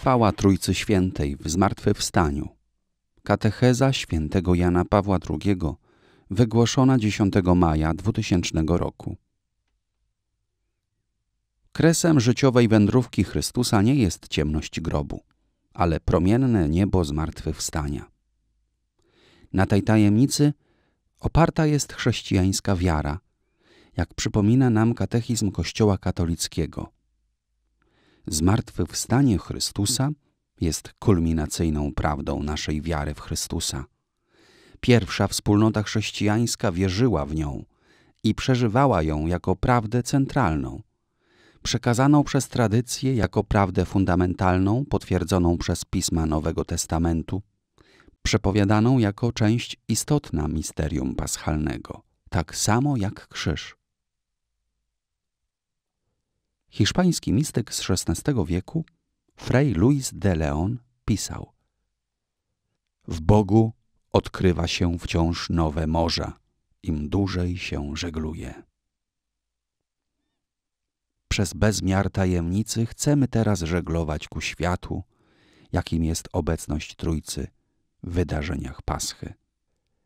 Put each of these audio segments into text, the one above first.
Chwała Trójcy Świętej w zmartwychwstaniu. Katecheza świętego Jana Pawła II, wygłoszona 10 maja 2000 roku. Kresem życiowej wędrówki Chrystusa nie jest ciemność grobu, ale promienne niebo zmartwychwstania. Na tej tajemnicy oparta jest chrześcijańska wiara, jak przypomina nam katechizm Kościoła katolickiego – zmartwychwstanie Chrystusa jest kulminacyjną prawdą naszej wiary w Chrystusa. Pierwsza wspólnota chrześcijańska wierzyła w nią i przeżywała ją jako prawdę centralną, przekazaną przez tradycję jako prawdę fundamentalną potwierdzoną przez pisma Nowego Testamentu, przepowiadaną jako część istotna misterium paschalnego, tak samo jak krzyż. Hiszpański mistyk z XVI wieku, Fray Luis de Leon, pisał: W Bogu odkrywa się wciąż nowe morza, im dłużej się żegluje. Przez bezmiar tajemnicy chcemy teraz żeglować ku światu, jakim jest obecność Trójcy w wydarzeniach Paschy.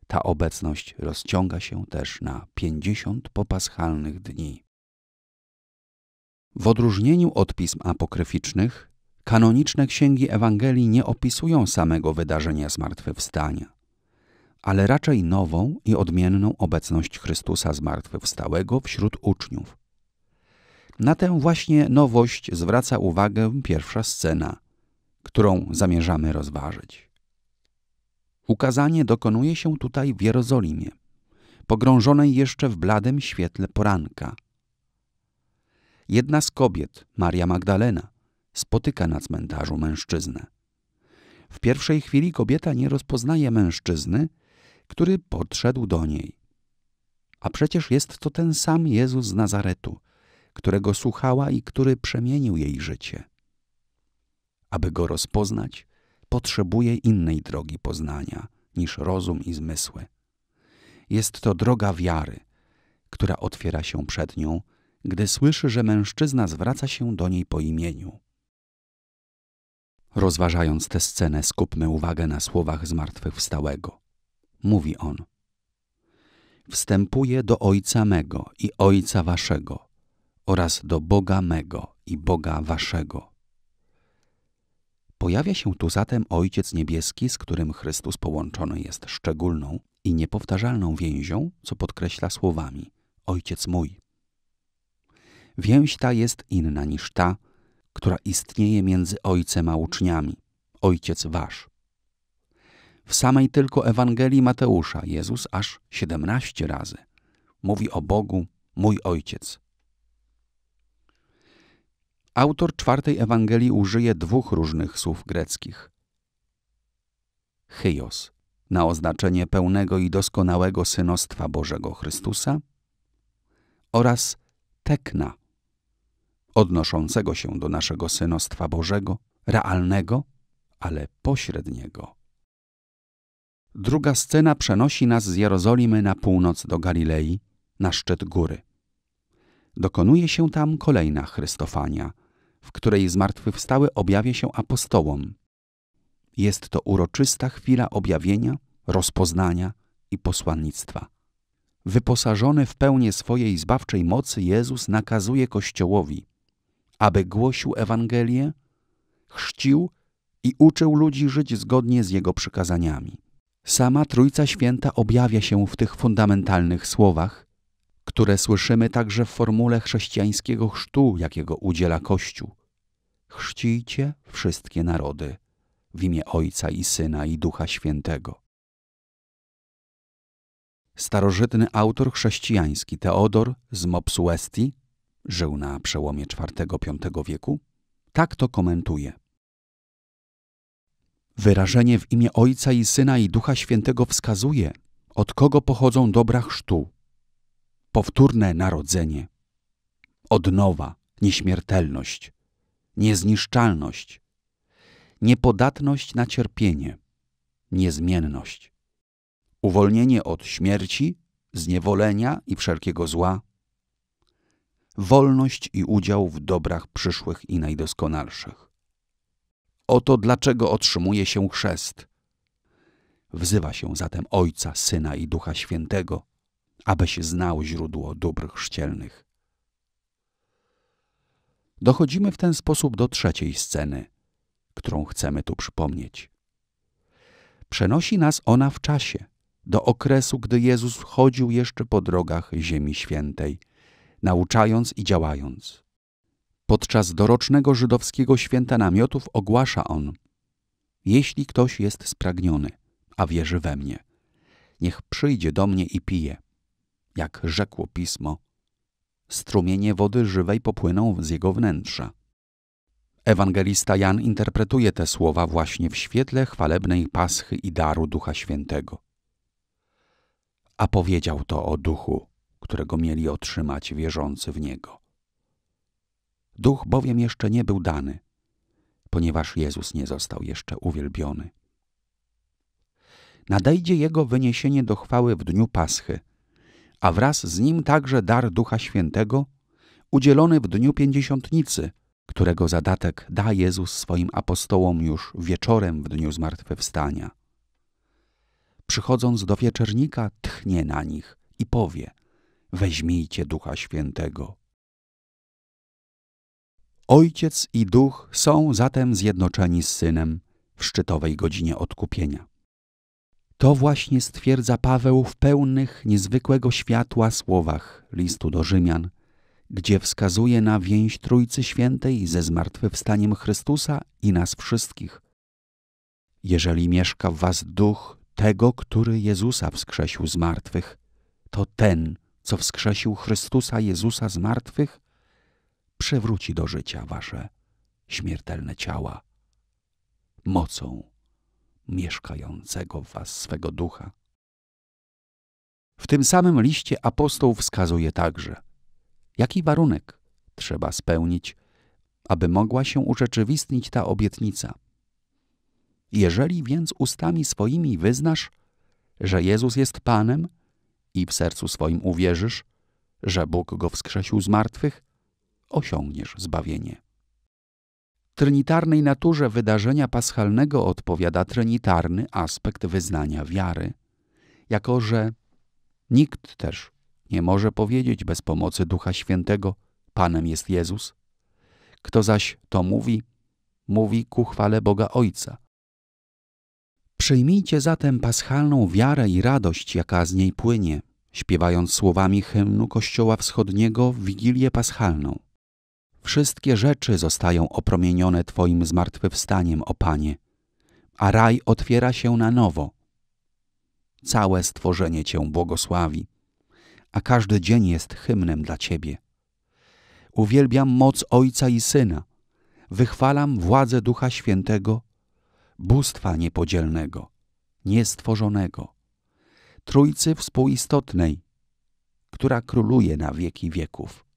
Ta obecność rozciąga się też na pięćdziesiąt popaschalnych dni. W odróżnieniu od pism apokryficznych, kanoniczne księgi Ewangelii nie opisują samego wydarzenia zmartwychwstania, ale raczej nową i odmienną obecność Chrystusa zmartwychwstałego wśród uczniów. Na tę właśnie nowość zwraca uwagę pierwsza scena, którą zamierzamy rozważyć. Ukazanie dokonuje się tutaj w Jerozolimie, pogrążonej jeszcze w bladym świetle poranka – Jedna z kobiet, Maria Magdalena, spotyka na cmentarzu mężczyznę. W pierwszej chwili kobieta nie rozpoznaje mężczyzny, który podszedł do niej. A przecież jest to ten sam Jezus z Nazaretu, którego słuchała i który przemienił jej życie. Aby go rozpoznać, potrzebuje innej drogi poznania niż rozum i zmysły. Jest to droga wiary, która otwiera się przed nią gdy słyszy, że mężczyzna zwraca się do niej po imieniu. Rozważając tę scenę, skupmy uwagę na słowach zmartwychwstałego. Mówi on: Wstępuję do Ojca mego i Ojca waszego, oraz do Boga mego i Boga waszego. Pojawia się tu zatem Ojciec Niebieski, z którym Chrystus połączony jest szczególną i niepowtarzalną więzią, co podkreśla słowami: Ojciec mój. Więź ta jest inna niż ta, która istnieje między Ojcem a uczniami, Ojciec Wasz. W samej tylko Ewangelii Mateusza Jezus aż 17 razy mówi o Bogu, mój Ojciec. Autor czwartej Ewangelii użyje dwóch różnych słów greckich. Chyos na oznaczenie pełnego i doskonałego synostwa Bożego Chrystusa oraz tekna odnoszącego się do naszego synostwa Bożego, realnego, ale pośredniego. Druga scena przenosi nas z Jerozolimy na północ do Galilei, na szczyt góry. Dokonuje się tam kolejna Chrystofania, w której zmartwychwstały objawia się apostołom. Jest to uroczysta chwila objawienia, rozpoznania i posłannictwa. Wyposażony w pełnię swojej zbawczej mocy Jezus nakazuje Kościołowi – aby głosił Ewangelię, chrzcił i uczył ludzi żyć zgodnie z Jego przykazaniami. Sama Trójca Święta objawia się w tych fundamentalnych słowach, które słyszymy także w formule chrześcijańskiego chrztu, jakiego udziela Kościół. Chrzcijcie wszystkie narody w imię Ojca i Syna i Ducha Świętego. Starożytny autor chrześcijański Teodor z Mopsuestii Żył na przełomie IV-V wieku? Tak to komentuje. Wyrażenie w imię Ojca i Syna i Ducha Świętego wskazuje, od kogo pochodzą dobra chrztu. Powtórne narodzenie, odnowa, nieśmiertelność, niezniszczalność, niepodatność na cierpienie, niezmienność, uwolnienie od śmierci, zniewolenia i wszelkiego zła, wolność i udział w dobrach przyszłych i najdoskonalszych. Oto dlaczego otrzymuje się chrzest. Wzywa się zatem Ojca, Syna i Ducha Świętego, abyś znał źródło dóbr chrzcielnych. Dochodzimy w ten sposób do trzeciej sceny, którą chcemy tu przypomnieć. Przenosi nas ona w czasie, do okresu, gdy Jezus chodził jeszcze po drogach Ziemi Świętej nauczając i działając. Podczas dorocznego żydowskiego święta namiotów ogłasza on: Jeśli ktoś jest spragniony, a wierzy we mnie, niech przyjdzie do mnie i pije. Jak rzekło pismo, strumienie wody żywej popłyną z jego wnętrza. Ewangelista Jan interpretuje te słowa właśnie w świetle chwalebnej paschy i daru Ducha Świętego. A powiedział to o duchu, którego mieli otrzymać wierzący w Niego. Duch bowiem jeszcze nie był dany, ponieważ Jezus nie został jeszcze uwielbiony. Nadejdzie Jego wyniesienie do chwały w dniu Paschy, a wraz z nim także dar Ducha Świętego, udzielony w dniu Pięćdziesiątnicy, którego zadatek da Jezus swoim apostołom już wieczorem w dniu zmartwychwstania. Przychodząc do wieczernika, tchnie na nich i powie – weźmijcie Ducha Świętego. Ojciec i Duch są zatem zjednoczeni z Synem w szczytowej godzinie odkupienia. To właśnie stwierdza Paweł w pełnych niezwykłego światła słowach listu do Rzymian, gdzie wskazuje na więź Trójcy Świętej ze zmartwychwstaniem Chrystusa i nas wszystkich. Jeżeli mieszka w was duch tego, który Jezusa wskrzesił z martwych, to ten co wskrzesił Chrystusa Jezusa z martwych, przewróci do życia wasze śmiertelne ciała mocą mieszkającego w was swego ducha. W tym samym liście apostoł wskazuje także, jaki warunek trzeba spełnić, aby mogła się urzeczywistnić ta obietnica. Jeżeli więc ustami swoimi wyznasz, że Jezus jest Panem, i w sercu swoim uwierzysz, że Bóg go wskrzesił z martwych, osiągniesz zbawienie. Trinitarnej naturze wydarzenia paschalnego odpowiada trinitarny aspekt wyznania wiary, jako że nikt też nie może powiedzieć bez pomocy Ducha Świętego: Panem jest Jezus. Kto zaś to mówi, mówi ku chwale Boga Ojca, Przyjmijcie zatem paschalną wiarę i radość, jaka z niej płynie, śpiewając słowami hymnu Kościoła Wschodniego w Wigilię Paschalną. Wszystkie rzeczy zostają opromienione Twoim zmartwychwstaniem, o Panie, a raj otwiera się na nowo. Całe stworzenie Cię błogosławi, a każdy dzień jest hymnem dla Ciebie. Uwielbiam moc Ojca i Syna, wychwalam władzę Ducha Świętego bóstwa niepodzielnego, niestworzonego, Trójcy Współistotnej, która króluje na wieki wieków.